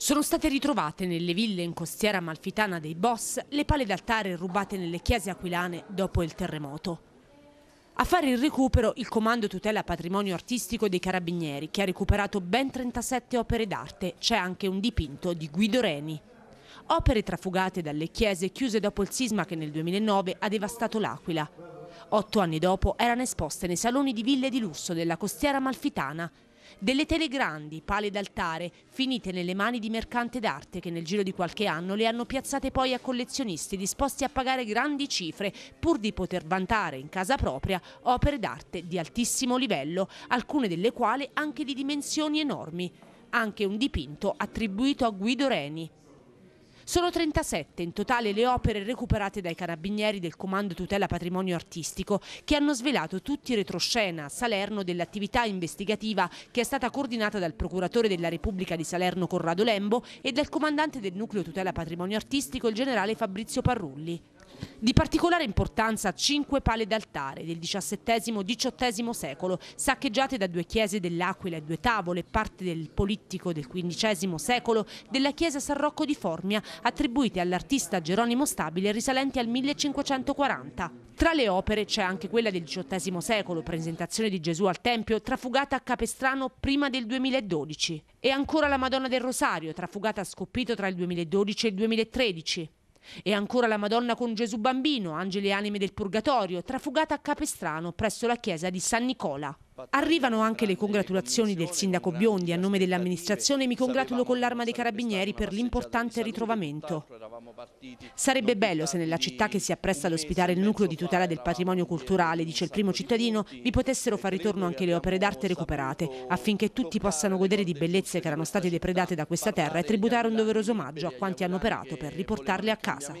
Sono state ritrovate nelle ville in costiera malfitana dei Boss le pale d'altare rubate nelle chiese aquilane dopo il terremoto. A fare il recupero il Comando Tutela Patrimonio Artistico dei Carabinieri, che ha recuperato ben 37 opere d'arte. C'è anche un dipinto di Guido Reni. Opere trafugate dalle chiese chiuse dopo il sisma che nel 2009 ha devastato l'Aquila. Otto anni dopo erano esposte nei saloni di ville di lusso della costiera malfitana delle tele grandi, pale d'altare, finite nelle mani di mercante d'arte che nel giro di qualche anno le hanno piazzate poi a collezionisti disposti a pagare grandi cifre pur di poter vantare in casa propria opere d'arte di altissimo livello, alcune delle quali anche di dimensioni enormi. Anche un dipinto attribuito a Guido Reni. Sono 37 in totale le opere recuperate dai carabinieri del Comando Tutela Patrimonio Artistico che hanno svelato tutti i retroscena a Salerno dell'attività investigativa che è stata coordinata dal Procuratore della Repubblica di Salerno Corrado Lembo e dal Comandante del Nucleo Tutela Patrimonio Artistico il Generale Fabrizio Parrulli. Di particolare importanza cinque pale d'altare del XVII-XVIII secolo, saccheggiate da due chiese dell'Aquila e due tavole, parte del polittico del XV secolo, della chiesa San Rocco di Formia, attribuite all'artista Geronimo Stabile risalenti al 1540. Tra le opere c'è anche quella del XVIII secolo, presentazione di Gesù al Tempio, trafugata a Capestrano prima del 2012. E ancora la Madonna del Rosario, trafugata a Scoppito tra il 2012 e il 2013. E ancora la Madonna con Gesù Bambino, angeli e anime del Purgatorio, trafugata a Capestrano presso la chiesa di San Nicola. Arrivano anche le congratulazioni del sindaco Biondi a nome dell'amministrazione mi congratulo con l'arma dei carabinieri per l'importante ritrovamento. Sarebbe bello se nella città che si appresta ad ospitare il nucleo di tutela del patrimonio culturale, dice il primo cittadino, vi potessero far ritorno anche le opere d'arte recuperate, affinché tutti possano godere di bellezze che erano state depredate da questa terra e tributare un doveroso omaggio a quanti hanno operato per riportarle a casa.